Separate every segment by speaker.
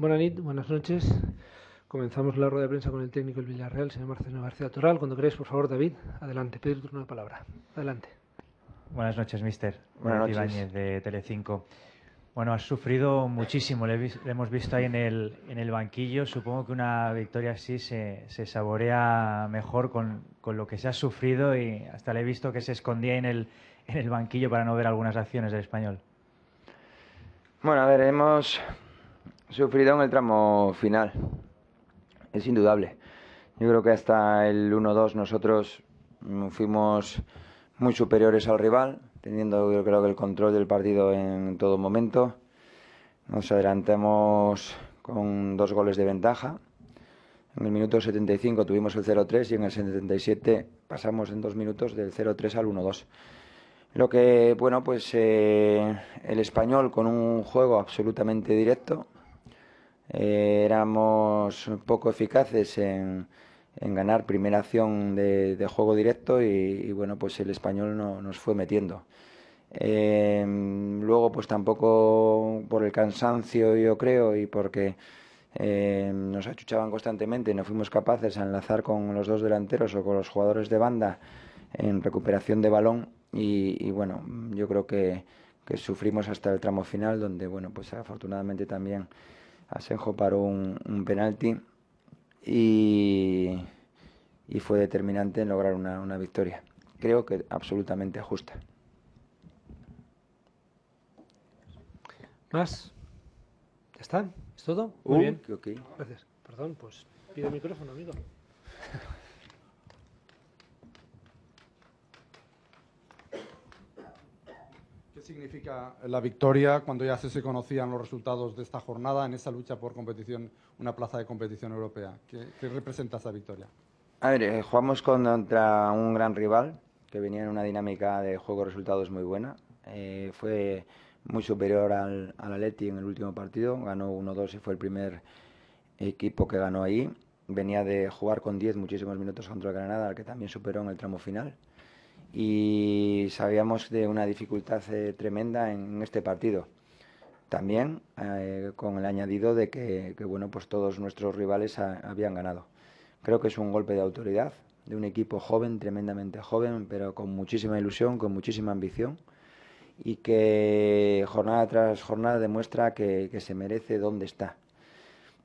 Speaker 1: Buenas buenas noches. Comenzamos la rueda de prensa con el técnico del Villarreal, señor Marcelo García Toral. Cuando queréis, por favor, David, adelante, pedir una palabra. Adelante. Buenas noches, mister. Buenas noches. Ibáñez de Telecinco. Bueno, has sufrido muchísimo, le, hemos visto ahí en el, en el banquillo. Supongo que una victoria así se, se saborea mejor con, con, lo que se ha sufrido y hasta le he visto que se escondía en el, en el banquillo para no ver algunas acciones del español.
Speaker 2: Bueno, a ver, hemos sufrido en el tramo final. Es indudable. Yo creo que hasta el 1-2 nosotros mm, fuimos muy superiores al rival, teniendo yo creo que el control del partido en todo momento. Nos adelantamos con dos goles de ventaja. En el minuto 75 tuvimos el 0-3 y en el 77 pasamos en dos minutos del 0-3 al 1-2. Lo que, bueno, pues eh, el español con un juego absolutamente directo, eh, éramos poco eficaces en, en, ganar primera acción de, juego directo y, bueno, pues el español no, nos fue metiendo. Em, luego, pues tampoco por el cansancio, yo creo, y porque em, nos achuchaban constantemente, no fuimos capaces a enlazar con los dos delanteros o con los jugadores de banda en recuperación de balón. Y, bueno, yo creo que, que sufrimos hasta el tramo final, donde, bueno, pues afortunadamente también Asenjo paró un, un penalti y, y, fue determinante en lograr una, una victoria. Creo que absolutamente justa.
Speaker 1: ¿Más? están? ¿Es todo? Muy uh, bien. Gracias. Perdón, pues pide micrófono, amigo. ¿Qué significa
Speaker 2: la victoria cuando ya se conocían los resultados de esta jornada en esa lucha por competición, una plaza de competición europea? ¿Qué, representa esa victoria? A ver, eh, jugamos contra un gran rival que venía en una dinámica de juego-resultados muy buena. Eh, fue muy superior al, al Atleti en el último partido, ganó 1-2 y fue el primer equipo que ganó ahí. Venía de jugar con 10 muchísimos minutos contra el Granada, al que también superó en el tramo final y sabíamos de una dificultad eh, tremenda en este partido. También eh, con el añadido de que, bueno, pues todos nuestros rivales habían ganado. Creo que es un golpe de autoridad de un equipo joven, tremendamente joven, pero con muchísima ilusión, con muchísima ambición y que jornada tras jornada demuestra que, se merece dónde está.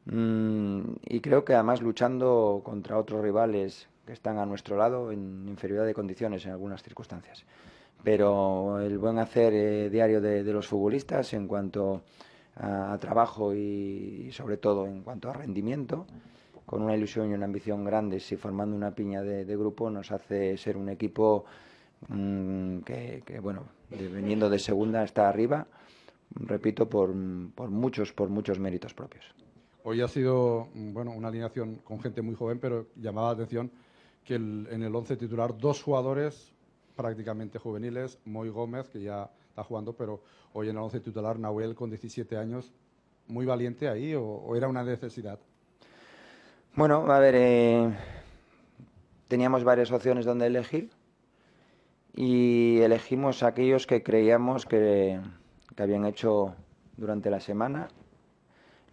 Speaker 2: Mm, y creo que además luchando contra otros rivales que están a nuestro lado en inferioridad de condiciones en algunas circunstancias. Pero el buen hacer eh, diario de, los futbolistas en cuanto a, trabajo y, sobre todo en cuanto a rendimiento, con una ilusión y una ambición grandes y formando una piña de, grupo nos hace ser un equipo mm, que, bueno, veniendo de segunda está arriba, repito, por, por muchos, por muchos méritos propios. Hoy ha sido mm, bueno, una alineación con gente muy joven, pero llamaba la atención que en el 11 titular dos jugadores prácticamente juveniles, Moy Gómez, que ya está jugando, pero hoy en el 11 titular Nahuel con 17 años, muy valiente ahí o, era una necesidad. Bueno, a ver, eh, teníamos varias opciones donde elegir y elegimos aquellos que creíamos que, habían hecho durante la semana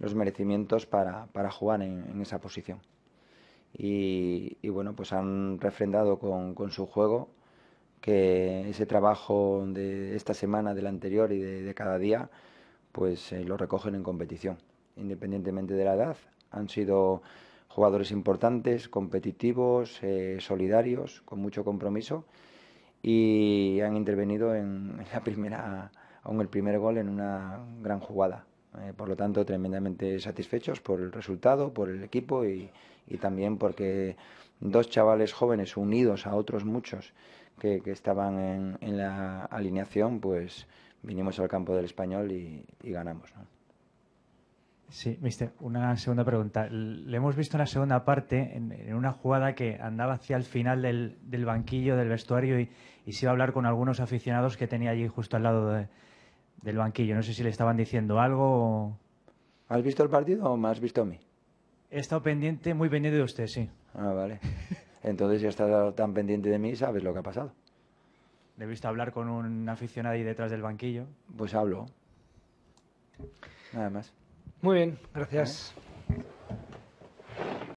Speaker 2: los merecimientos para, jugar en esa posición y, bueno, pues han refrendado con, su juego que ese trabajo de esta semana, del anterior y de, cada día, pues eh, lo recogen en competición, independientemente de la edad. Han sido jugadores importantes, competitivos, eh, solidarios, con mucho compromiso y han intervenido en, la primera, aún el primer gol en una gran jugada. Eh, por lo tanto, tremendamente satisfechos por el resultado, por el equipo y, también porque dos chavales jóvenes unidos a otros muchos que, estaban en, la alineación, pues vinimos al campo del español y, ganamos.
Speaker 1: Sí, mister, una segunda pregunta. Le hemos visto en la segunda parte, en, una jugada que andaba hacia el final del, banquillo, del vestuario, y, y, se iba a hablar con algunos aficionados que tenía allí justo al lado de, del banquillo. No sé si le estaban diciendo algo.
Speaker 2: ¿Has visto el partido o me has visto a mí? He estado pendiente, muy pendiente de usted, sí. Ah, vale. Entonces, ya estás tan pendiente de mí, sabes lo que ha pasado.
Speaker 1: Le he visto hablar con un aficionado ahí detrás del banquillo.
Speaker 2: Pues hablo. Nada más.
Speaker 1: Muy bien, gracias.